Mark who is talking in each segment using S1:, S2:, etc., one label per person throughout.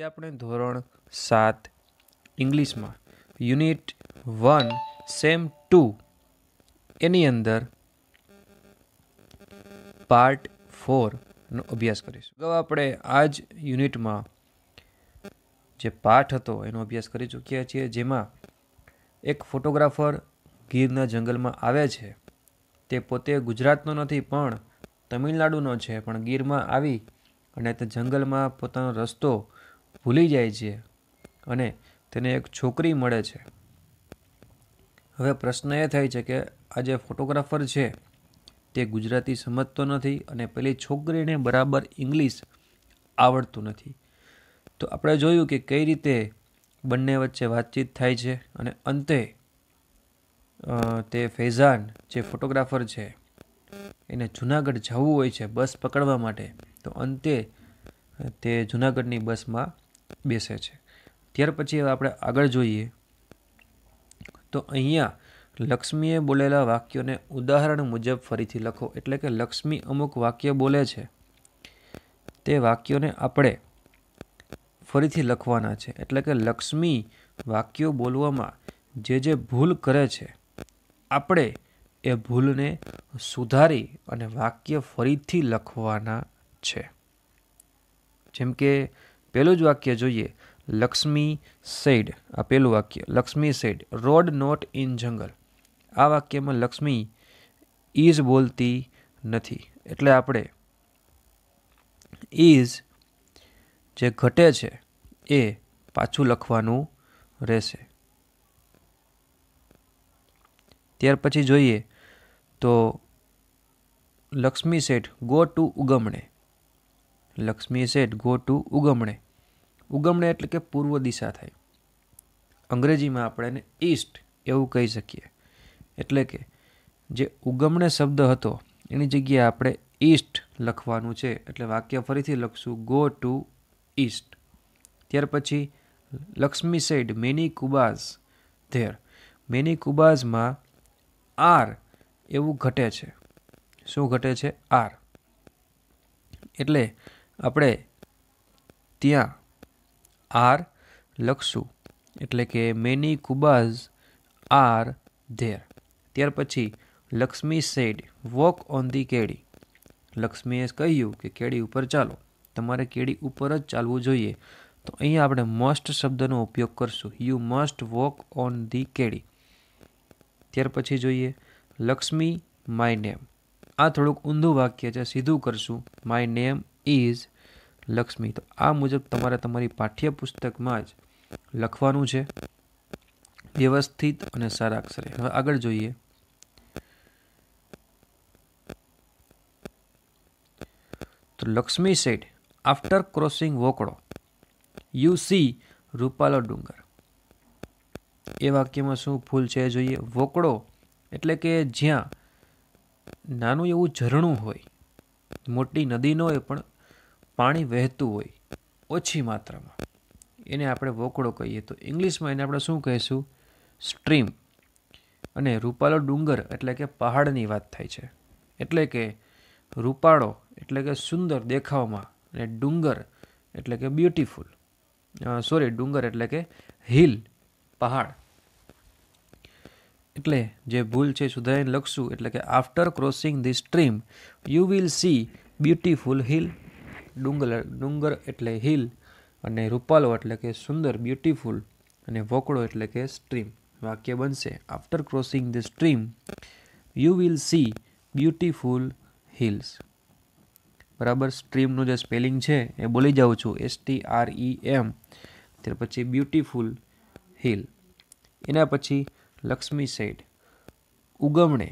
S1: આજે આપણે ધોરણ સાત ઇંગ્લિશમાં યુનિટ વન સેમ ટુ એની અંદર પાર્ટ ફોરનો અભ્યાસ કરીશું અગાઉ આપણે આ જ યુનિટમાં જે પાઠ હતો એનો અભ્યાસ કરી ચૂક્યા છીએ જેમાં એક ફોટોગ્રાફર ગીરના જંગલમાં આવે છે તે પોતે ગુજરાતનો નથી પણ તમિલનાડુનો છે પણ ગીરમાં આવી અને તે જંગલમાં પોતાનો રસ્તો ભૂલી જાય છે અને તેને એક છોકરી મળે છે હવે પ્રશ્ન એ થાય છે કે આ જે ફોટોગ્રાફર છે તે ગુજરાતી સમજતો નથી અને પેલી છોકરીને બરાબર ઇંગ્લિશ આવડતું નથી તો આપણે જોયું કે કઈ રીતે બંને વચ્ચે વાતચીત થાય છે અને અંતે તે ફેઝાન જે ફોટોગ્રાફર છે એને જુનાગઢ જવું હોય છે બસ પકડવા માટે તો અંતે તે જુનાગઢની બસમાં બેસે છે ત્યાર પછી આપણે આગળ જોઈએ તો અહીંયા લક્ષ્મીએ બોલેલા વાક્યોને ઉદાહરણ મુજબ ફરીથી લખો એટલે કે લક્ષ્મી અમુક વાક્ય બોલે છે તે વાક્યોને આપણે ફરીથી લખવાના છે એટલે કે લક્ષ્મી વાક્યો બોલવામાં જે જે ભૂલ કરે છે આપણે એ ભૂલને સુધારી અને વાક્ય ફરીથી લખવાના છે જેમ કે પહેલું જ વાક્ય જોઈએ લક્ષ્મી સેડ આ પહેલું વાક્ય Lakshmi said road not in jungle આ વાક્યમાં લક્ષ્મી ઇઝ બોલતી નથી એટલે આપણે ઇઝ જે ઘટે છે એ પાછું લખવાનું રહેશે ત્યાર પછી જોઈએ તો લક્ષ્મી શેઠ ગો ટુ ઉગમણે લક્ષ્મી સેટ ગો ટુ ઉગમણે ઉગમણે એટલે કે પૂર્વ દિશા થાય અંગ્રેજીમાં આપણે એને ઈસ્ટ એવું કહી શકીએ એટલે કે જે ઉગમણે શબ્દ હતો એની જગ્યાએ આપણે ઈસ્ટ લખવાનું છે એટલે વાક્ય ફરીથી લખશું ગો ટુ ઈસ્ટ ત્યાર પછી Lakshmi said many cubs there many કુબાઝમાં આર એવું ઘટે છે શું ઘટે છે આર એટલે આપણે ત્યાં આર લખશું એટલે કે મેની કુબાઝ આર ધેર ત્યાર પછી Lakshmi said walk on the કેડી લક્ષ્મીએ કહ્યું કે કેડી ઉપર ચાલો તમારે કેડી ઉપર જ ચાલવું જોઈએ તો અહીંયા આપણે મસ્ટ શબ્દનો ઉપયોગ કરશું you must walk on the કેડી ત્યાર પછી જોઈએ લક્ષ્મી માય નેમ આ થોડુંક ઊંધું વાક્ય છે સીધું કરશું માય નેમ ઇઝ લક્ષ્મી તો આ મુજબ તમારે તમારી પાઠ્યપુસ્તકમાં જ લખવાનું છે વ્યવસ્થિત અને સારા અક્ષરે હવે આગળ જોઈએ તો લક્ષ્મી સેડ આફ્ટર ક્રોસિંગ વોકડો યુ સી રૂપાલો ડુંગર એ વાક્યમાં શું ભૂલ છે જોઈએ વોકડો એટલે કે જ્યાં નાનું એવું ઝરણું હોય મોટી નદી ન હોય પણ પાણી વહેતું હોય ઓછી માત્રામાં એને આપણે વોકળો કહીએ તો ઇંગ્લિશમાં એને આપણે શું કહીશું સ્ટ્રીમ અને રૂપાલો ડુંગર એટલે કે પહાડની વાત થાય છે એટલે કે રૂપાળો એટલે કે સુંદર દેખાવમાં અને ડુંગર એટલે કે બ્યુટીફુલ સોરી ડુંગર એટલે કે હિલ પહાડ એટલે જે ભૂલ છે સુધારીને લખશું એટલે કે after crossing the stream you will see beautiful hill ડુંગર ડુંગર એટલે હિલ અને રૂપાલો એટલે કે સુંદર બ્યુટીફુલ અને વોકડો એટલે કે સ્ટ્રીમ વાક્ય બનશે after crossing the stream you will see beautiful hills બરાબર સ્ટ્રીમનું જે સ્પેલિંગ છે એ બોલી જાઉં છું S T R E M ત્યાર પછી બ્યુટીફુલ હિલ એના પછી લક્ષ્મી સેડ ઉગમણે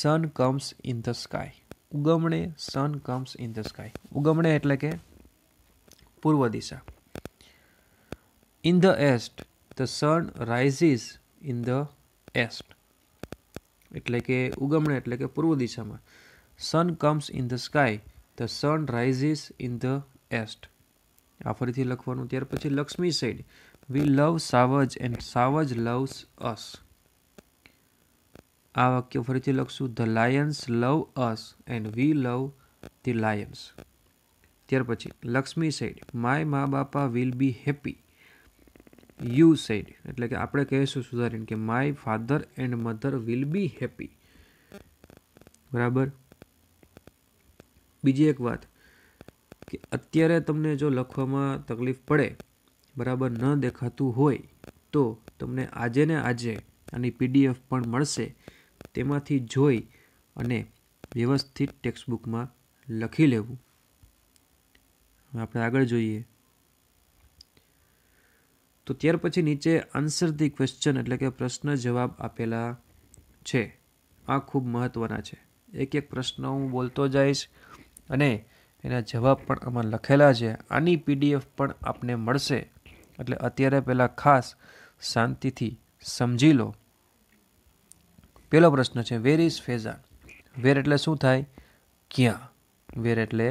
S1: sun comes in the sky ઉગમણે sun comes in the sky ઉગમણે એટલે કે પૂર્વ દિશા in the east the sun rises in the east એટલે કે ઉગમણે એટલે કે પૂર્વ દિશામાં sun comes in the sky the sun rises in the east આ ફરીથી લખવાનું ત્યાર પછી લક્ષ્મી સાઈડ વી લવ સાવજ એન્ડ સાવજ લવ્સ અસ આ વાક્ય ફરીથી લખશું the lions love us and we love the lions ત્યાર પછી લક્ષ્મી સેડ માય મા બાપા will be happy you said એટલે કે આપણે કહીશું સુધારીને કે my father and mother will be happy બરાબર બીજી એક વાત કે અત્યારે તમને જો લખવામાં તકલીફ પડે બરાબર ન દેખાતું હોય તો તમને આજે ને આજે આની પીડીએફ પણ મળશે તેમાંથી જોઈ અને વ્યવસ્થિત ટેક્સ્ટબુકમાં લખી લેવું આપણે આગળ જોઈએ તો ત્યાર પછી નીચે આન્સર ધી ક્વેશ્ચન એટલે કે પ્રશ્ન જવાબ આપેલા છે આ ખૂબ મહત્ત્વના છે એક એક પ્રશ્ન હું બોલતો જઈશ અને એના જવાબ પણ આમાં લખેલા છે આની પીડીએફ પણ આપને મળશે એટલે અત્યારે પહેલાં ખાસ શાંતિથી સમજી લો પહેલો પ્રશ્ન છે વેર ઇઝ ફેઝા વેર એટલે શું થાય ક્યાં વેર એટલે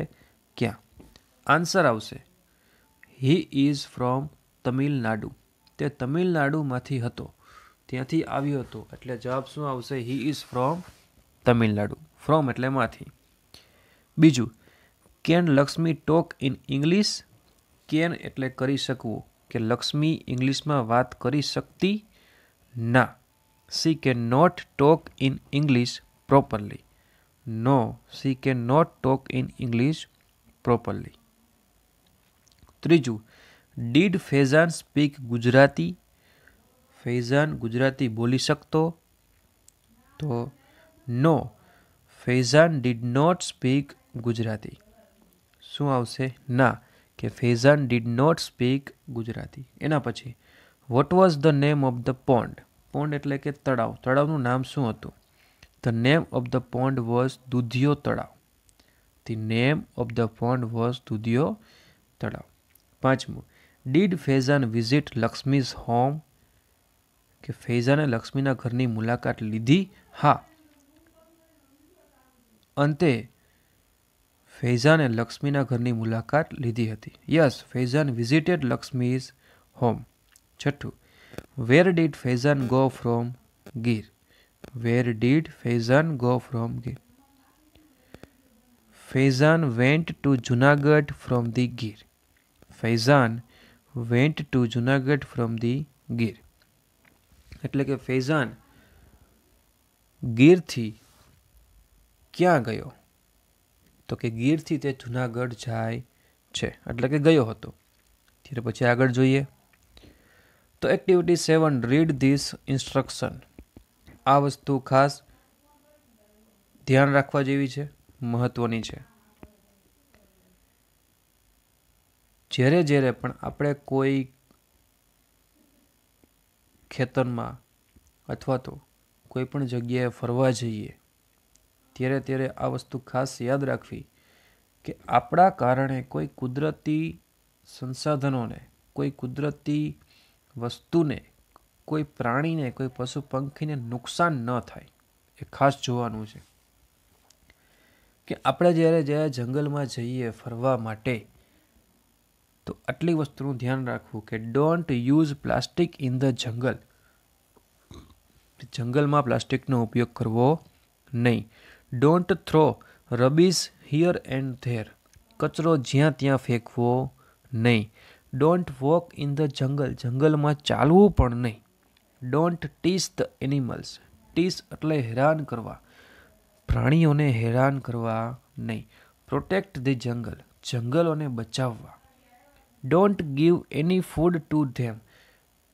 S1: ક્યાં આન્સર આવશે હી ઇઝ ફ્રોમ તમિલનાડુ તે તમિલનાડુમાંથી હતો ત્યાંથી આવ્યો હતો એટલે જવાબ શું આવશે he is from Tamil Nadu from એટલે માંથી બીજું can Lakshmi talk in English can એટલે કરી શકવું કે લક્ષ્મી ઇંગ્લિશમાં વાત કરી શકતી ના કે not talk in English properly no No, કે not talk in English properly ત્રીજું ડીડ ફેઝાન સ્પીક ગુજરાતી ફેઝાન ગુજરાતી બોલી શકતો તો no Faizan did not speak Gujarati શું આવશે ના કે Faizan did not speak Gujarati એના પછી what was the name of the pond pond એટલે કે તળાવ તળાવનું નામ શું હતું the name of the pond was Dudhiyo Talav the name of the pond was Dudhiyo Talav પાંચમું did Faizan visit Lakshmi's home કે ફૈઝાને લક્ષ્મીના ઘરની મુલાકાત લીધી હા અંતે ફૈઝાને લક્ષ્મીના ઘરની મુલાકાત લીધી હતી yes Faizan visited Lakshmi's home છઠ્ઠું Where did Faizan go from Gir? Where did Faizan go from Gir? Faizan went to Junagadh from the Gir. Faizan went to Junagadh from the Gir. એટલે કે ફૈઝાન ગીરથી ક્યાં ગયો તો કે ગીરથી તે જુનાગઢ જાય છે એટલે કે ગયો હતો ત્યાર પછી આગળ જોઈએ તો activity seven read this instruction આ વસ્તુ ખાસ ધ્યાન રાખવા જેવી છે મહત્વની છે જ્યારે જ્યારે પણ આપણે કોઈ ખેતરમાં અથવા તો કોઈ પણ જગ્યાએ ફરવા જઈએ ત્યારે ત્યારે આ વસ્તુ ખાસ યાદ રાખવી કે આપણા કારણે કોઈ કુદરતી સંસાધનોને કોઈ કુદરતી વસ્તુને કોઈ પ્રાણીને કોઈ પશુ પંખીને નુકસાન ન થાય એ ખાસ જોવાનું છે કે આપણે જ્યારે જ્યારે જંગલમાં જઈએ ફરવા માટે તો આટલી વસ્તુનું ધ્યાન રાખવું કે don't use plastic in the jungle જંગલમાં પ્લાસ્ટિકનો ઉપયોગ કરવો નહીં don't throw rubbish here and there કચરો જ્યાં ત્યાં ફેંકવો નહીં don't walk in the jungle જંગલમાં ચાલવું પણ નહીં don't tease the animals tease એટલે હેરાન કરવા પ્રાણીઓને હેરાન કરવા નહીં પ્રોટેક્ટ ધ જંગલ જંગલોને બચાવવા don't give any food to them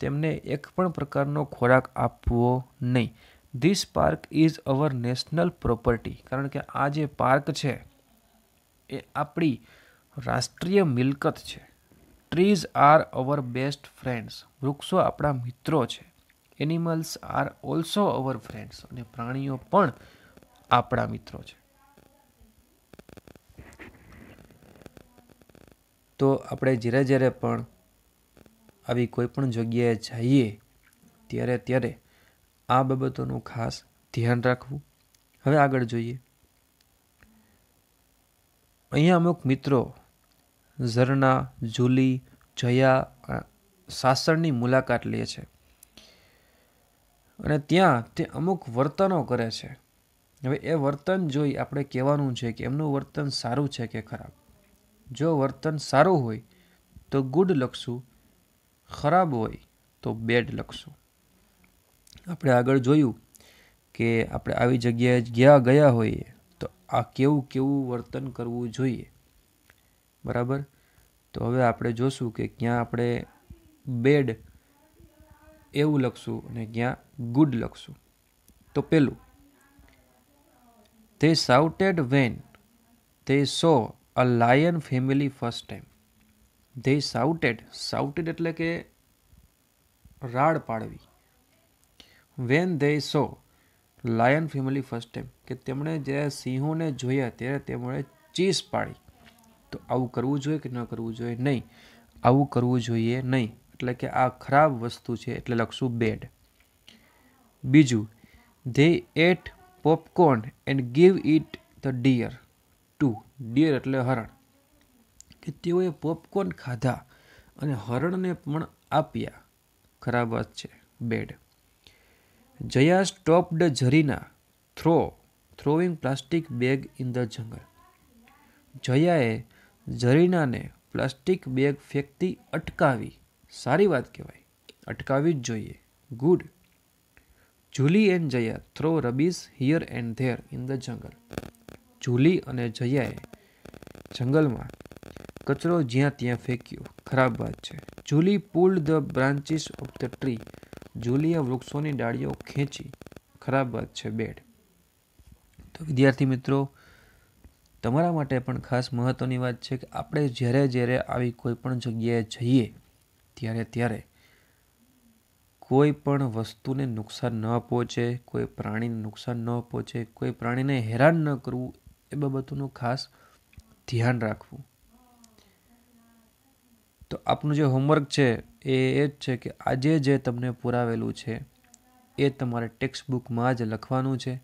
S1: તેમને એક પણ પ્રકારનો ખોરાક આપવો નહીં this park is our national property કારણ કે આ જે પાર્ક છે એ આપણી રાષ્ટ્રીય મિલકત છે trees are our best friends વૃક્ષો આપણા મિત્રો છે animals are also our friends અને પ્રાણીઓ પણ આપણા મિત્રો છે તો આપણે જ્યારે જ્યારે પણ આવી કોઈ પણ જગ્યાએ જઈએ ત્યારે ત્યારે આ બાબતોનું ખાસ ધ્યાન રાખવું હવે આગળ જોઈએ અહીંયા અમુક મિત્રો ઝરણા જુલી જયા સાસણની મુલાકાત લે છે અને ત્યાં તે અમુક વર્તનો કરે છે હવે એ વર્તન જોઈ આપણે કહેવાનું છે કે એમનું વર્તન સારું છે કે ખરાબ જો વર્તન સારું હોય તો ગુડ લખશું ખરાબ હોય તો બેડ લખશું આપણે આગળ જોયું કે આપણે આવી જગ્યાએ ગયા ગયા હોઈએ તો આ કેવું કેવું વર્તન કરવું જોઈએ બરાબર તો હવે આપણે જોશું કે ક્યાં આપણે બેડ એવું લખશું અને ક્યાં ગુડ લખશું તો પેલું તે સાઉટેડ વેન તે saw a lion family first time they shouted shouted એટલે કે રાડ પાડવી when they saw lion family first time કે તેમણે જ્યારે સિંહોને જોયા ત્યારે તેમણે ચીસ પાડી તો આવું કરવું જોઈએ કે ન કરવું જોઈએ નહીં આવું કરવું જોઈએ નહીં એટલે કે આ ખરાબ વસ્તુ છે એટલે લખશું બેડ બીજું they ate popcorn and give it the deer to deer એટલે હરણ કે તેઓએ પોપકોર્ન ખાધા અને હરણને પણ આપ્યા ખરાબ વાત છે bad Jaya stopped Zarina throw throwing plastic bag in the jungle જયાએ ઝરીનાને પ્લાસ્ટિક બેગ ફેંકતી અટકાવી સારી વાત કહેવાય અટકાવી જ જોઈએ good Julie and Jaya throw rubbish here and there in the jungle Julie અને જયાએ જંગલમાં કચરો જ્યાં ત્યાં ફેંક્યો ખરાબ વાત છે Julie pulled the branches of the tree જુલીએ વૃક્ષોની ડાળીઓ ખેંચી ખરાબ વાત છે બેડ તો વિદ્યાર્થી મિત્રો તમારા માટે પણ ખાસ મહત્ત્વની વાત છે કે આપણે જ્યારે જ્યારે આવી કોઈ પણ જગ્યાએ જઈએ ત્યારે ત્યારે કોઈ પણ વસ્તુને નુકસાન ન પહોંચે કોઈ પ્રાણીને નુકસાન ન પહોંચે કોઈ પ્રાણીને હેરાન ન કરવું એ બાબતોનું ખાસ ધ્યાન રાખવું તો આપનું જે હોમવર્ક છે એ એ જ છે કે આજે જે તમને પુરાવેલું છે એ તમારે ટેક્સ્ટ બુકમાં જ લખવાનું છે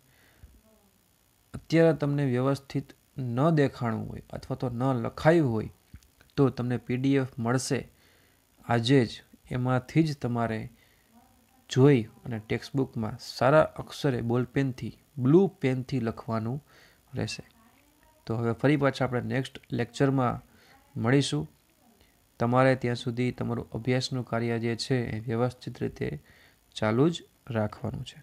S1: અત્યારે તમને વ્યવસ્થિત ન દેખાણું હોય અથવા તો ન લખાયું હોય તો તમને પીડીએફ મળશે આજે જ એમાંથી જ તમારે જોઈ અને ટેક્સ્ટબુકમાં સારા અક્ષરે બોલપેનથી બ્લુ પેનથી લખવાનું રહેશે તો હવે ફરી પાછા આપણે નેક્સ્ટ લેક્ચરમાં મળીશું તમારે ત્યાં સુધી તમારું અભ્યાસનું કાર્ય જે છે એ વ્યવસ્થિત રીતે ચાલુ જ રાખવાનું છે